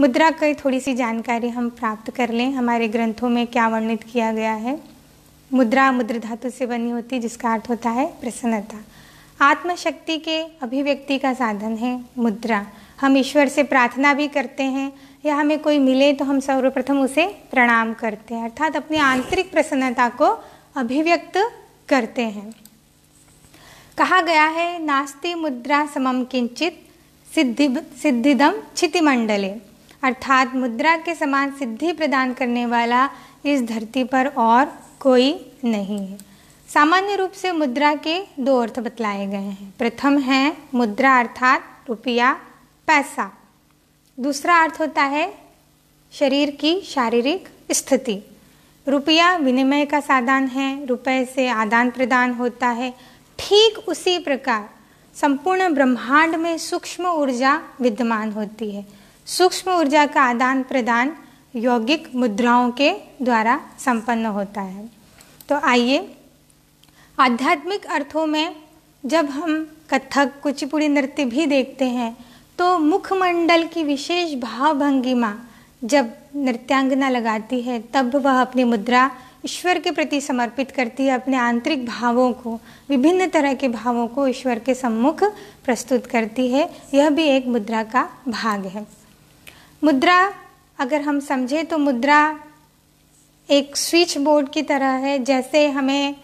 मुद्रा की थोड़ी सी जानकारी हम प्राप्त कर लें हमारे ग्रंथों में क्या वर्णित किया गया है मुद्रा मुद्र धातु से बनी होती है जिसका अर्थ होता है प्रसन्नता आत्मशक्ति के अभिव्यक्ति का साधन है मुद्रा हम ईश्वर से प्रार्थना भी करते हैं या हमें कोई मिले तो हम सर्वप्रथम उसे प्रणाम करते हैं अर्थात अपनी आंतरिक प्रसन्नता को अभिव्यक्त करते हैं कहा गया है नास्ति मुद्रा समम किंचित सिद्धि सिद्धिदम क्षितिमंडले अर्थात मुद्रा के समान सिद्धि प्रदान करने वाला इस धरती पर और कोई नहीं है सामान्य रूप से मुद्रा के दो अर्थ बतलाए गए हैं प्रथम है मुद्रा अर्थात रुपया पैसा दूसरा अर्थ होता है शरीर की शारीरिक स्थिति रुपया विनिमय का साधन है रुपये से आदान प्रदान होता है ठीक उसी प्रकार संपूर्ण ब्रह्मांड में सूक्ष्म ऊर्जा विद्यमान होती है सूक्ष्म ऊर्जा का आदान प्रदान यौगिक मुद्राओं के द्वारा संपन्न होता है तो आइए आध्यात्मिक अर्थों में जब हम कथक कुचिपुड़ी नृत्य भी देखते हैं तो मुखमंडल की विशेष भाव भंगिमा जब नृत्यांगना लगाती है तब वह अपनी मुद्रा ईश्वर के प्रति समर्पित करती है अपने आंतरिक भावों को विभिन्न तरह के भावों को ईश्वर के सम्मुख प्रस्तुत करती है यह भी एक मुद्रा का भाग है मुद्रा अगर हम समझें तो मुद्रा एक स्विच बोर्ड की तरह है जैसे हमें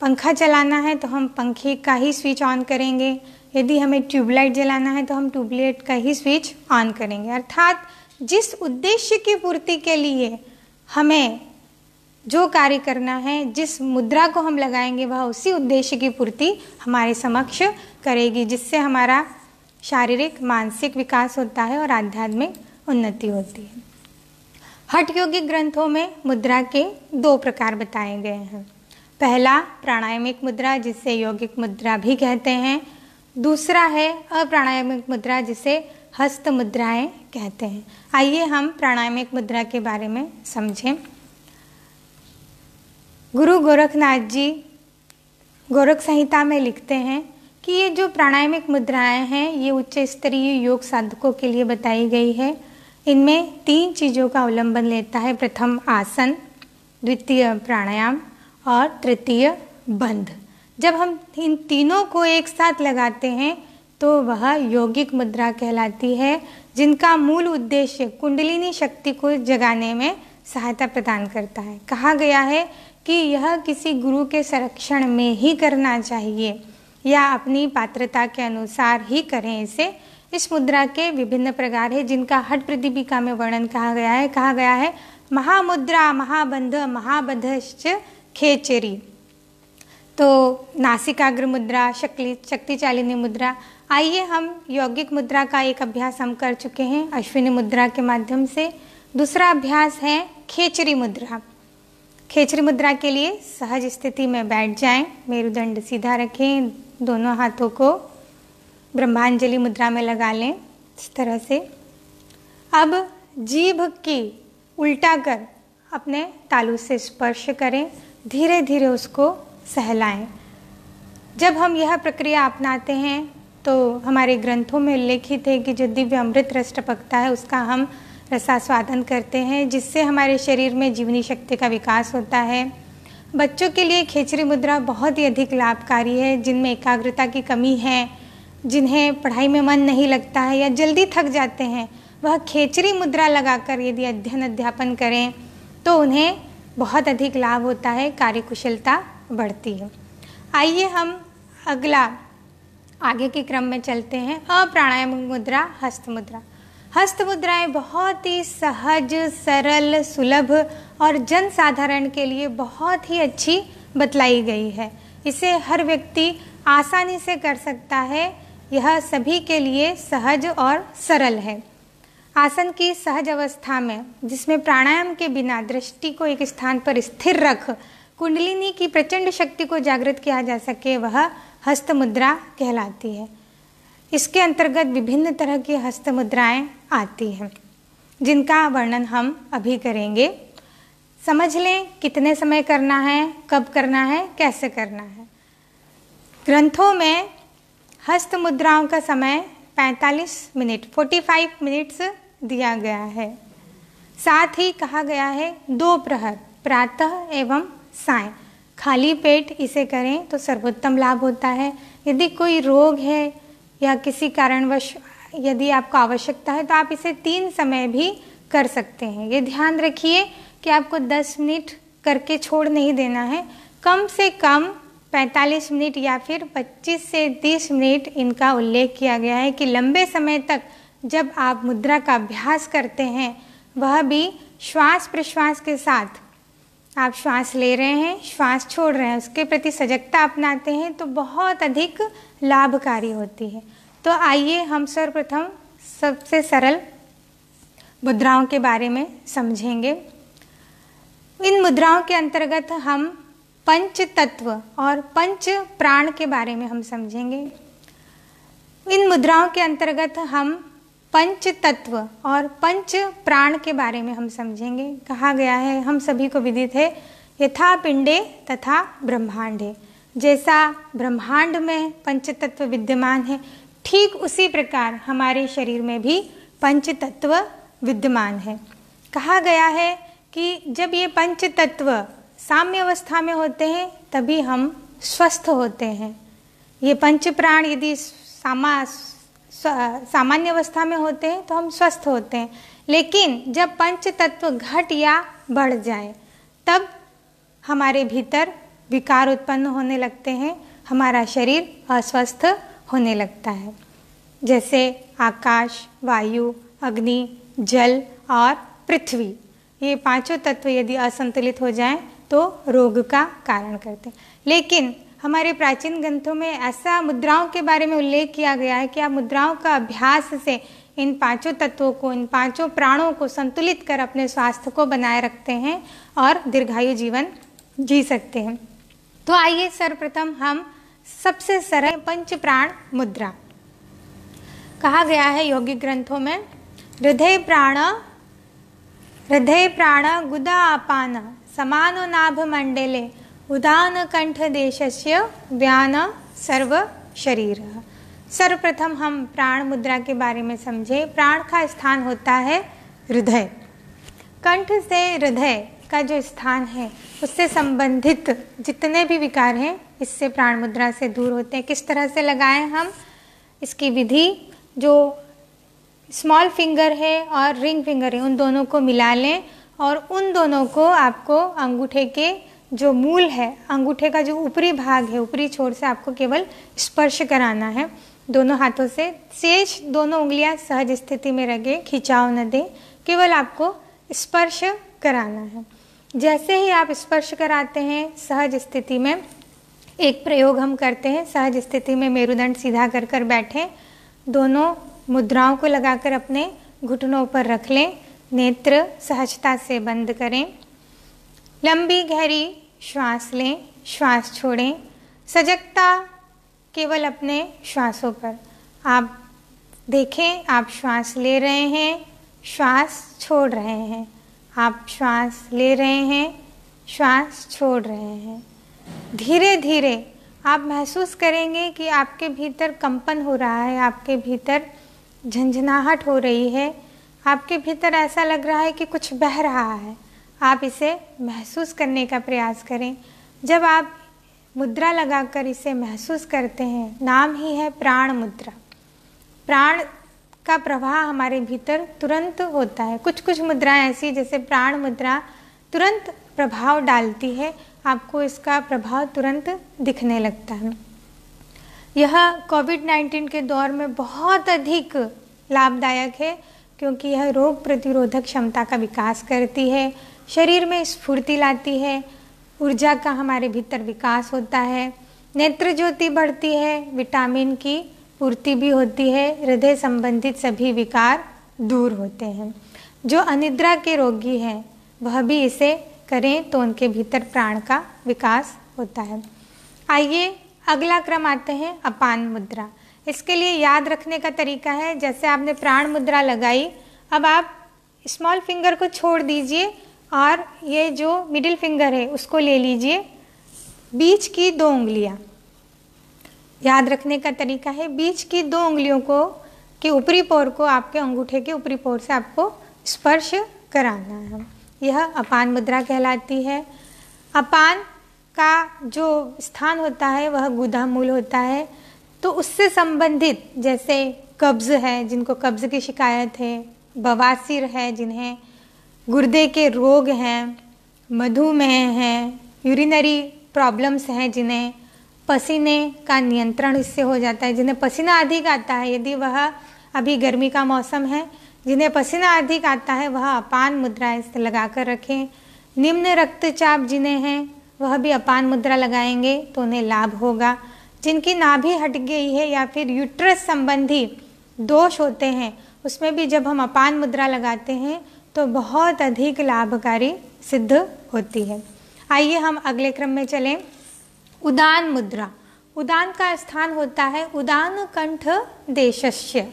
पंखा चलाना है तो हम पंखे का ही स्विच ऑन करेंगे यदि हमें ट्यूबलाइट जलाना है तो हम ट्यूबलाइट का ही स्विच ऑन करेंगे अर्थात जिस उद्देश्य की पूर्ति के लिए हमें जो कार्य करना है जिस मुद्रा को हम लगाएंगे वह उसी उद्देश्य की पूर्ति हमारे समक्ष करेगी जिससे हमारा शारीरिक मानसिक विकास होता है और आध्यात्मिक उन्नति होती है हठ योगी ग्रंथों में मुद्रा के दो प्रकार बताए गए हैं पहला प्राणायामिक मुद्रा जिसे योगिक मुद्रा भी कहते हैं दूसरा है अप्राणायामिक मुद्रा जिसे हस्त मुद्राएं कहते हैं आइए हम प्राणायामिक मुद्रा के बारे में समझें गुरु गोरखनाथ जी गोरख संहिता में लिखते हैं कि ये जो प्राणायामिक मुद्राएं हैं ये उच्च स्तरीय योग साधकों के लिए बताई गई है इनमें तीन चीज़ों का अवलंबन लेता है प्रथम आसन द्वितीय प्राणायाम और तृतीय बंध जब हम इन तीनों को एक साथ लगाते हैं तो वह यौगिक मुद्रा कहलाती है जिनका मूल उद्देश्य कुंडलिनी शक्ति को जगाने में सहायता प्रदान करता है कहा गया है कि यह किसी गुरु के संरक्षण में ही करना चाहिए या अपनी पात्रता के अनुसार ही करें इसे इस मुद्रा के विभिन्न प्रकार है जिनका हट प्रतिपिका में वर्णन कहा गया है कहा गया है महामुद्रा महाबंध महाबधश्च खेचरी तो नासिकाग्र मुद्रा शक्ति शक्तिचालिनी मुद्रा आइए हम यौगिक मुद्रा का एक अभ्यास हम कर चुके हैं अश्विनी मुद्रा के माध्यम से दूसरा अभ्यास है खेचरी मुद्रा खेचरी मुद्रा के लिए सहज स्थिति में बैठ जाएं मेरुदंड सीधा रखें दोनों हाथों को ब्रह्मांजलि मुद्रा में लगा लें इस तरह से अब जीभ की उल्टा कर अपने तालू से स्पर्श करें धीरे धीरे उसको सहलाएं जब हम यह प्रक्रिया अपनाते हैं तो हमारे ग्रंथों में उल्लेखित है कि जो दिव्य अमृत रस टपकता है उसका हम रसास्वादन करते हैं जिससे हमारे शरीर में जीवनी शक्ति का विकास होता है बच्चों के लिए खेचरी मुद्रा बहुत ही अधिक लाभकारी है जिनमें एकाग्रता की कमी है जिन्हें पढ़ाई में मन नहीं लगता है या जल्दी थक जाते हैं वह खेचरी मुद्रा लगाकर यदि अध्ययन अध्यापन करें तो उन्हें बहुत अधिक लाभ होता है कार्यकुशलता बढ़ती है आइए हम अगला आगे के क्रम में चलते हैं अप्राणायाम मुद्रा हस्त मुद्रा हस्त मुद्राएं बहुत ही सहज सरल सुलभ और जन साधारण के लिए बहुत ही अच्छी बतलाई गई है इसे हर व्यक्ति आसानी से कर सकता है यह सभी के लिए सहज और सरल है आसन की सहज अवस्था में जिसमें प्राणायाम के बिना दृष्टि को एक स्थान पर स्थिर रख कुंडलिनी की प्रचंड शक्ति को जागृत किया जा सके वह हस्त मुद्रा कहलाती है इसके अंतर्गत विभिन्न तरह की हस्त मुद्राएँ आती हैं जिनका वर्णन हम अभी करेंगे समझ लें कितने समय करना है कब करना है कैसे करना है ग्रंथों में हस्त मुद्राओं का समय 45 मिनट 45 मिनट्स दिया गया है साथ ही कहा गया है दो प्रहर प्रातः एवं साय खाली पेट इसे करें तो सर्वोत्तम लाभ होता है यदि कोई रोग है या किसी कारणवश यदि आपको आवश्यकता है तो आप इसे तीन समय भी कर सकते हैं ये ध्यान रखिए कि आपको 10 मिनट करके छोड़ नहीं देना है कम से कम 45 मिनट या फिर 25 से 30 मिनट इनका उल्लेख किया गया है कि लंबे समय तक जब आप मुद्रा का अभ्यास करते हैं वह भी श्वास प्रश्वास के साथ आप श्वास ले रहे हैं श्वास छोड़ रहे हैं उसके प्रति सजगता अपनाते हैं तो बहुत अधिक लाभकारी होती है तो आइए हम सर्वप्रथम सबसे सरल मुद्राओं के बारे में समझेंगे इन मुद्राओं के अंतर्गत हम पंच तत्व और पंच प्राण के बारे में हम समझेंगे इन मुद्राओं के अंतर्गत हम पंच तत्व और पंच प्राण के बारे में हम समझेंगे कहा गया है हम सभी को विदित है यथा पिंडे तथा ब्रह्मांड है जैसा ब्रह्मांड में पंच तत्व विद्यमान है ठीक उसी प्रकार हमारे शरीर में भी पंच तत्व विद्यमान है कहा गया है कि जब ये पंच तत्व साम्य अवस्था में होते हैं तभी हम स्वस्थ होते हैं ये पंच प्राण यदि सामा सामान्य अवस्था में होते हैं तो हम स्वस्थ होते हैं लेकिन जब पंच तत्व घट या बढ़ जाए तब हमारे भीतर विकार उत्पन्न होने लगते हैं हमारा शरीर अस्वस्थ होने लगता है जैसे आकाश वायु अग्नि जल और पृथ्वी ये पांचों तत्व यदि असंतुलित हो जाएं तो रोग का कारण करते हैं लेकिन हमारे प्राचीन ग्रंथों में ऐसा मुद्राओं के बारे में उल्लेख किया गया है कि आप मुद्राओं का अभ्यास से इन पांचों तत्वों को इन पांचों प्राणों को संतुलित कर अपने स्वास्थ्य को बनाए रखते हैं और दीर्घायु जीवन जी सकते हैं तो आइए सर्वप्रथम हम सबसे सरल पंच प्राण मुद्रा कहा गया है योगिक ग्रंथों में हृदय प्राण हृदय प्राण गुदा अपान मंडले कंठ देश से व्यान सर्व शरीर सर्वप्रथम हम प्राण मुद्रा के बारे में समझे प्राण का स्थान होता है हृदय कंठ से हृदय का जो स्थान है उससे संबंधित जितने भी विकार हैं इससे प्राण मुद्रा से दूर होते हैं किस तरह से लगाएं हम इसकी विधि जो स्मॉल फिंगर है और रिंग फिंगर है उन दोनों को मिला लें और उन दोनों को आपको अंगूठे के जो मूल है अंगूठे का जो ऊपरी भाग है ऊपरी छोर से आपको केवल स्पर्श कराना है दोनों हाथों से शेष दोनों उंगलियां सहज स्थिति में रखें खिंचाव न दें केवल आपको स्पर्श कराना है जैसे ही आप स्पर्श कराते हैं सहज स्थिति में एक प्रयोग हम करते हैं सहज स्थिति में मेरुदंड सीधा कर कर बैठें दोनों मुद्राओं को लगाकर अपने घुटनों पर रख लें नेत्र सहजता से बंद करें लंबी गहरी श्वास लें श्वास छोड़ें सजगता केवल अपने श्वासों पर आप देखें आप श्वास ले रहे हैं श्वास छोड़ रहे हैं आप श्वास ले रहे हैं श्वास छोड़ रहे हैं धीरे धीरे आप महसूस करेंगे कि आपके भीतर कंपन हो रहा है आपके भीतर झंझनाहट हो रही है आपके भीतर ऐसा लग रहा है कि कुछ बह रहा है आप इसे महसूस करने का प्रयास करें जब आप मुद्रा लगाकर इसे महसूस करते हैं नाम ही है प्राण मुद्रा प्राण का प्रवाह हमारे भीतर तुरंत होता है कुछ कुछ मुद्राएं ऐसी जैसे प्राण मुद्रा तुरंत प्रभाव डालती है आपको इसका प्रभाव तुरंत दिखने लगता है यह कोविड 19 के दौर में बहुत अधिक लाभदायक है क्योंकि यह रोग प्रतिरोधक क्षमता का विकास करती है शरीर में स्फूर्ति लाती है ऊर्जा का हमारे भीतर विकास होता है नेत्र ज्योति बढ़ती है विटामिन की पूर्ति भी होती है हृदय संबंधित सभी विकार दूर होते हैं जो अनिद्रा के रोगी हैं वह भी इसे करें तो उनके भीतर प्राण का विकास होता है आइए अगला क्रम आते हैं अपान मुद्रा इसके लिए याद रखने का तरीका है जैसे आपने प्राण मुद्रा लगाई अब आप स्मॉल फिंगर को छोड़ दीजिए और ये जो मिडिल फिंगर है उसको ले लीजिए बीच की दो उंगलियाँ याद रखने का तरीका है बीच की दो उंगलियों को के ऊपरी पोर को आपके अंगूठे के ऊपरी पोर से आपको स्पर्श कराना है यह अपान मुद्रा कहलाती है अपान का जो स्थान होता है वह गुदा मूल होता है तो उससे संबंधित जैसे कब्ज़ है जिनको कब्ज़ की शिकायत है बवासीर है जिन्हें गुर्दे के रोग हैं मधुमेह हैं यूरिनरी प्रॉब्लम्स हैं जिन्हें पसीने का नियंत्रण इससे हो जाता है जिन्हें पसीना अधिक आता है यदि वह अभी गर्मी का मौसम है जिन्हें पसीना अधिक आता है वह अपान मुद्रा इससे लगा कर रखें निम्न रक्तचाप जिन्हें हैं वह भी अपान मुद्रा लगाएंगे तो उन्हें लाभ होगा जिनकी नाभि हट गई है या फिर यूट्रस संबंधी दोष होते हैं उसमें भी जब हम अपान मुद्रा लगाते हैं तो बहुत अधिक लाभकारी सिद्ध होती है आइए हम अगले क्रम में चलें उदान मुद्रा उदान का स्थान होता है उदान कंठ देशस्य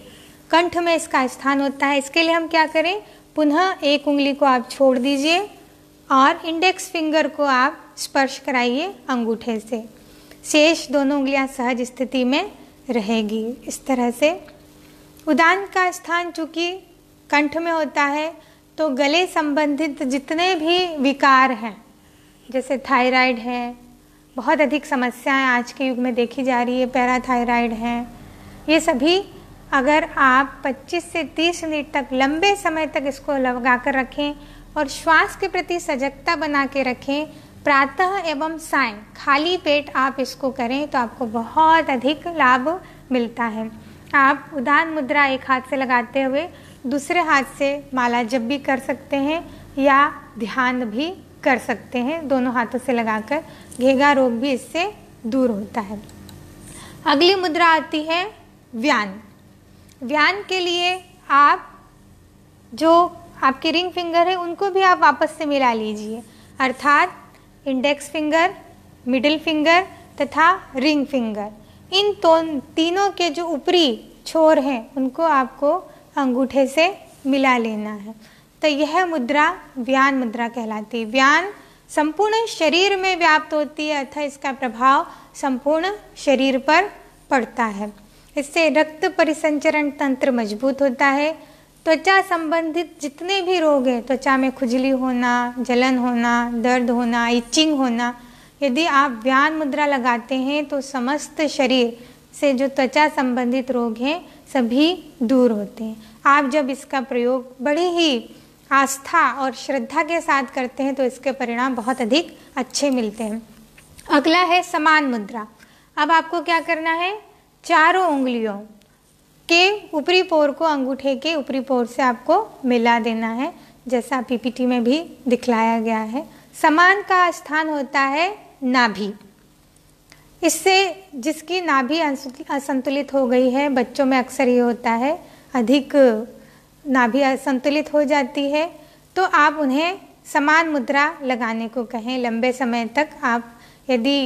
कंठ में इसका स्थान होता है इसके लिए हम क्या करें पुनः एक उंगली को आप छोड़ दीजिए और इंडेक्स फिंगर को आप स्पर्श कराइए अंगूठे से शेष दोनों उंगलियां सहज स्थिति में रहेगी इस तरह से उदान का स्थान चूँकि कंठ में होता है तो गले संबंधित जितने भी विकार हैं जैसे थायराइड है बहुत अधिक समस्याएं आज के युग में देखी जा रही है पैराथायराइड है ये सभी अगर आप 25 से 30 मिनट तक लंबे समय तक इसको लगा कर रखें और श्वास के प्रति सजगता बना के रखें प्रातः एवं साय खाली पेट आप इसको करें तो आपको बहुत अधिक लाभ मिलता है आप उदान मुद्रा एक हाथ से लगाते हुए दूसरे हाथ से माला जब भी कर सकते हैं या ध्यान भी कर सकते हैं दोनों हाथों से लगाकर घेगा रोग भी इससे दूर होता है अगली मुद्रा आती है व्यान व्यान के लिए आप जो आपके रिंग फिंगर है उनको भी आप वापस से मिला लीजिए अर्थात इंडेक्स फिंगर मिडिल फिंगर तथा रिंग फिंगर इन तो तीनों के जो ऊपरी छोर हैं उनको आपको अंगूठे से मिला लेना है तो यह मुद्रा व्यान मुद्रा कहलाती है व्यान संपूर्ण शरीर में व्याप्त होती है अर्थात इसका प्रभाव संपूर्ण शरीर पर पड़ता है इससे रक्त परिसंचरण तंत्र मजबूत होता है त्वचा संबंधित जितने भी रोग हैं त्वचा में खुजली होना जलन होना दर्द होना इचिंग होना यदि आप व्यान मुद्रा लगाते हैं तो समस्त शरीर से जो त्वचा संबंधित रोग हैं सभी दूर होते हैं आप जब इसका प्रयोग बड़ी ही आस्था और श्रद्धा के साथ करते हैं तो इसके परिणाम बहुत अधिक अच्छे मिलते हैं अगला है समान मुद्रा अब आपको क्या करना है चारों उंगलियों के ऊपरी पोर को अंगूठे के ऊपरी पोर से आपको मिला देना है जैसा पीपीटी में भी दिखलाया गया है समान का स्थान होता है नाभि इससे जिसकी नाभि असंतुलित हो गई है बच्चों में अक्सर ये होता है अधिक नाभि असंतुलित हो जाती है तो आप उन्हें समान मुद्रा लगाने को कहें लंबे समय तक आप यदि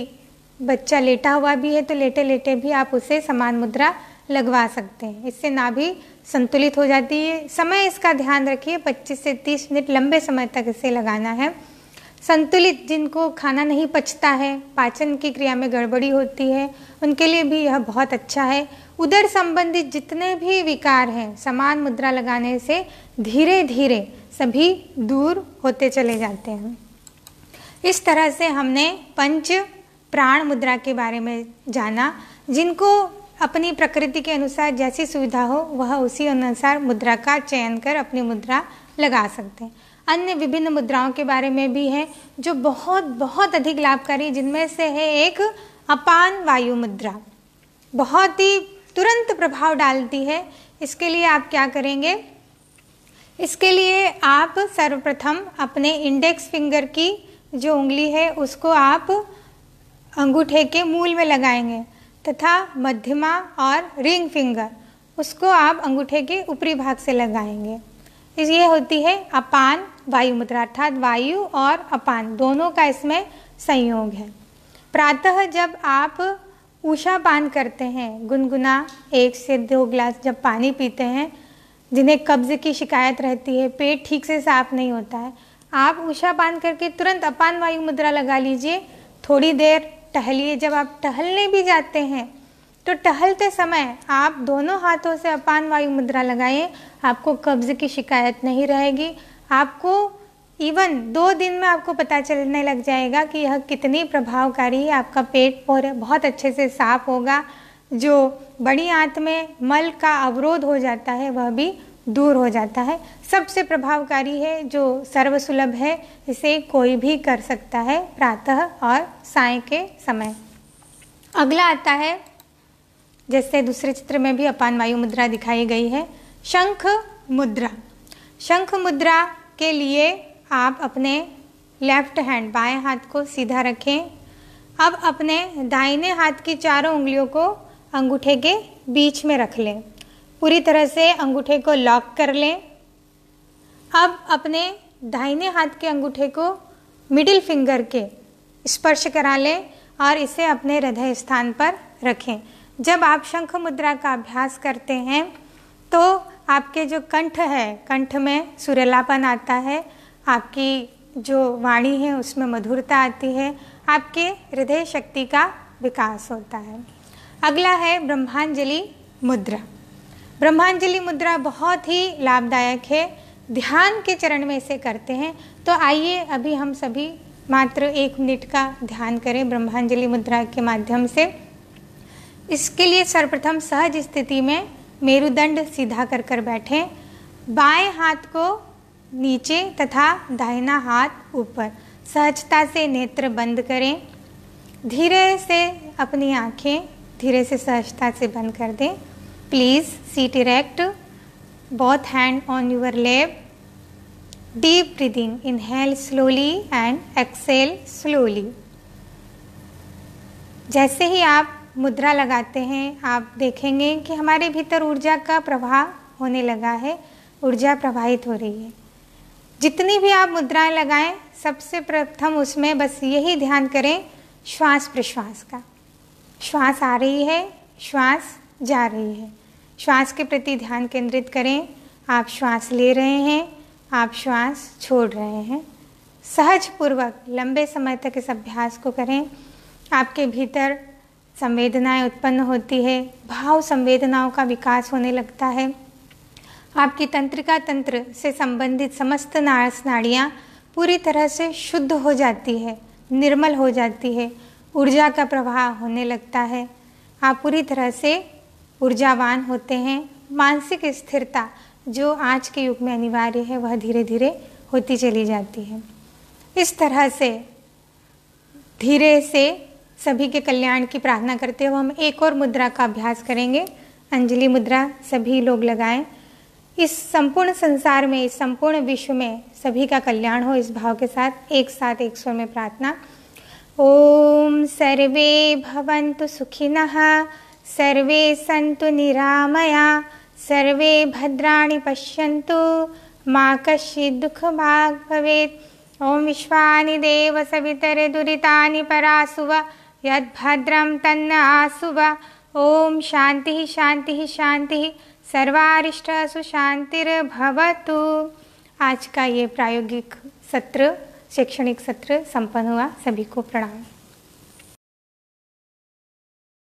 बच्चा लेटा हुआ भी है तो लेटे लेटे भी आप उसे समान मुद्रा लगवा सकते हैं इससे नाभि संतुलित हो जाती है समय इसका ध्यान रखिए 25 से 30 मिनट लंबे समय तक इसे लगाना है संतुलित जिनको खाना नहीं पचता है पाचन की क्रिया में गड़बड़ी होती है उनके लिए भी यह बहुत अच्छा है उधर संबंधित जितने भी विकार हैं समान मुद्रा लगाने से धीरे धीरे सभी दूर होते चले जाते हैं इस तरह से हमने पंच प्राण मुद्रा के बारे में जाना जिनको अपनी प्रकृति के अनुसार जैसी सुविधा हो वह उसी अनुसार मुद्रा का चयन कर अपनी मुद्रा लगा सकते हैं अन्य विभिन्न मुद्राओं के बारे में भी है जो बहुत बहुत अधिक लाभकारी जिनमें से है एक अपान वायु मुद्रा बहुत ही तुरंत प्रभाव डालती है इसके लिए आप क्या करेंगे इसके लिए आप सर्वप्रथम अपने इंडेक्स फिंगर की जो उंगली है उसको आप अंगूठे के मूल में लगाएंगे तथा मध्यमा और रिंग फिंगर उसको आप अंगूठे के ऊपरी भाग से लगाएंगे इस ये होती है अपान वायु मुद्रा अर्थात वायु और अपान दोनों का इसमें संयोग है प्रातः जब आप उषा पान करते हैं गुनगुना एक से दो ग्लास जब पानी पीते हैं जिन्हें कब्ज़ की शिकायत रहती है पेट ठीक से साफ नहीं होता है आप उषा पान करके तुरंत अपान वायु मुद्रा लगा लीजिए थोड़ी देर टहलिए जब आप टहलने भी जाते हैं तो टहलते समय आप दोनों हाथों से अपान वायु मुद्रा लगाएं आपको कब्ज़ की शिकायत नहीं रहेगी आपको इवन दो दिन में आपको पता चलने लग जाएगा कि यह कितनी प्रभावकारी है आपका पेट बहुत अच्छे से साफ होगा जो बड़ी आंत में मल का अवरोध हो जाता है वह भी दूर हो जाता है सबसे प्रभावकारी है जो सर्वसुलभ है इसे कोई भी कर सकता है प्रातः और साय के समय अगला आता है जैसे दूसरे चित्र में भी अपान वायु मुद्रा दिखाई गई है शंख मुद्रा शंख मुद्रा के लिए आप अपने लेफ्ट हैंड बाएं हाथ को सीधा रखें अब अपने दाहिने हाथ की चारों उंगलियों को अंगूठे के बीच में रख लें पूरी तरह से अंगूठे को लॉक कर लें अब अपने दाहिने हाथ के अंगूठे को मिडिल फिंगर के स्पर्श करा लें और इसे अपने हृदय स्थान पर रखें जब आप शंख मुद्रा का अभ्यास करते हैं तो आपके जो कंठ है कंठ में सुरेलापन आता है आपकी जो वाणी है उसमें मधुरता आती है आपके हृदय शक्ति का विकास होता है अगला है ब्रह्मांजलि मुद्रा ब्रह्मांजलि मुद्रा बहुत ही लाभदायक है ध्यान के चरण में इसे करते हैं तो आइए अभी हम सभी मात्र एक मिनट का ध्यान करें ब्रह्मांजलि मुद्रा के माध्यम से इसके लिए सर्वप्रथम सहज स्थिति में मेरुदंड सीधा कर कर बैठें बाएं हाथ को नीचे तथा दाहिना हाथ ऊपर सहजता से नेत्र बंद करें धीरे से अपनी आँखें धीरे से सहजता से बंद कर दें Please sit erect. Both hand on your lap. Deep breathing. Inhale slowly and exhale slowly. जैसे ही आप मुद्रा लगाते हैं आप देखेंगे कि हमारे भीतर ऊर्जा का प्रवाह होने लगा है ऊर्जा प्रवाहित हो रही है जितनी भी आप मुद्राएं लगाएं सबसे प्रथम उसमें बस यही ध्यान करें श्वास प्रश्वास का श्वास आ रही है श्वास जा रही है श्वास के प्रति ध्यान केंद्रित करें आप श्वास ले रहे हैं आप श्वास छोड़ रहे हैं सहज पूर्वक लंबे समय तक इस अभ्यास को करें आपके भीतर संवेदनाएं उत्पन्न होती है भाव संवेदनाओं का विकास होने लगता है आपकी तंत्रिका तंत्र से संबंधित समस्त नार्स नाड़ियाँ पूरी तरह से शुद्ध हो जाती है निर्मल हो जाती है ऊर्जा का प्रवाह होने लगता है आप पूरी तरह से ऊर्जावान होते हैं मानसिक स्थिरता जो आज के युग में अनिवार्य है वह धीरे धीरे होती चली जाती है इस तरह से धीरे से सभी के कल्याण की प्रार्थना करते हुए हम एक और मुद्रा का अभ्यास करेंगे अंजलि मुद्रा सभी लोग लगाएं इस संपूर्ण संसार में इस संपूर्ण विश्व में सभी का कल्याण हो इस भाव के साथ एक साथ एक स्वर में प्रार्थना ओम सर्वे भवन्तु सुखिनः सर्वे सन्तु निरामया सर्वे भद्राणि पश्यन्तु मा कश्चित् दुःखभाग् भवेत् ॐ विश्वानि देव सवितरे दुरितानि परासुव वा यद्भद्रं तन्न आसुव वा ॐ शान्तिः शान्तिः शान्तिः सर्वारिष्टसु शान्तिर्भवतु का ये सत्र शैक्षणिकसत्रं हुआ वा सभिको प्रणाम